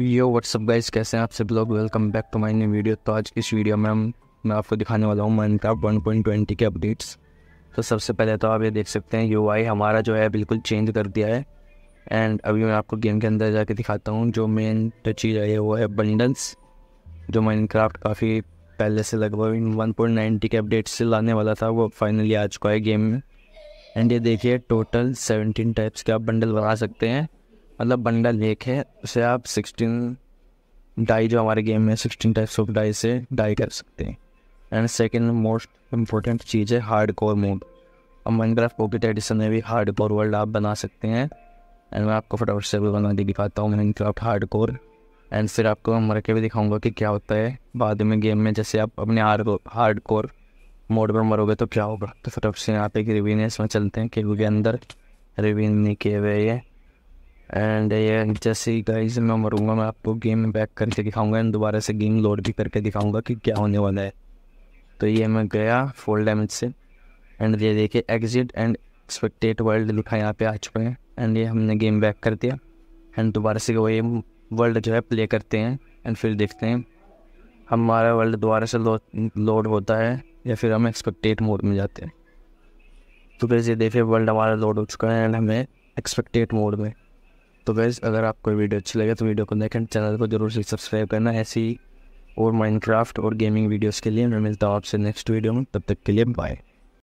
यो WhatsApp guys कैसे हैं आप सब लोग welcome back to my new video तो आज इस वीडियो में हम मैं आपको दिखाने वाला हूँ माइनक्राफ्ट 1.20 के अपडेट्स तो सबसे पहले तो आप ये देख सकते हैं यूआई हमारा जो है बिल्कुल चेंज कर दिया है एंड अभी मैं आपको गेम के अंदर जाके दिखाता हूँ जो मेन जो चीज़ आई है वो है बंडल्स जो माइनक्राफ्ट काफ़ी पहले से लगभग इन वन के अपडेट्स से लाने वाला था वो फाइनली आ चुका है गेम में एंड ये देखिए टोटल सेवनटीन टाइप्स के आप बंडल बना सकते हैं मतलब बंडल एक है उसे आप सिक्सटीन डाई जो हमारे गेम में सिक्सटीन टाइप्स ऑफ डाई से डाई कर सकते हैं एंड सेकेंड मोस्ट इम्पोर्टेंट चीज़ है हार्ड कोर मोड और माइनक्राफ्ट पॉकेट एडिशन में भी हार्ड कोर वर्ल्ड आप बना सकते हैं एंड मैं आपको फटाफट से भी बना के दिखाता हूँ माइनक्राफ्ट हार्ड कोर एंड फिर आपको मर के भी दिखाऊंगा कि क्या होता है बाद में गेम में जैसे आप अपने हार्ड हार्ड कोर मोड पर मरोगे तो क्या होगा तो फटाफट से यहाँ पे एक है इसमें चलते हैं केव के अंदर रिवीन नहीं किए हुए हैं एंड ये uh, जैसे गाइस मैं मरूंगा मैं आपको गेम में बैक करके दिखाऊंगा एंड दोबारा से गेम लोड भी करके दिखाऊंगा कि क्या होने वाला है तो ये मैं गया फुल डैमेज से एंड ये देखिए एग्जिट एंड एक्सपेक्टेड वर्ल्ड लिखा यहाँ पे आ चुके हैं एंड ये हमने गेम बैक कर दिया एंड दोबारा से वही वर्ल्ड जो है प्ले करते हैं एंड फिर देखते हैं हमारा वर्ल्ड दोबारा से लोड होता है या फिर हम एक्सपेक्टेड मोड में जाते हैं तो फिर ये देखिए वर्ल्ड हमारा लोड हो चुका है एंड हमें एक्सपेक्टेड मोड में तो गैस अगर आपको वीडियो अच्छी लगे तो वीडियो को देखें चैनल को जरूर से सब्सक्राइब करना ऐसी और माइनक्राफ्ट और गेमिंग वीडियोज़ के लिए मैं मिलता हूँ आपसे नेक्स्ट वीडियो में तब तक के लिए बाय